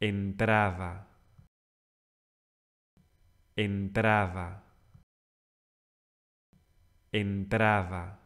Entraba. Entraba. Entraba.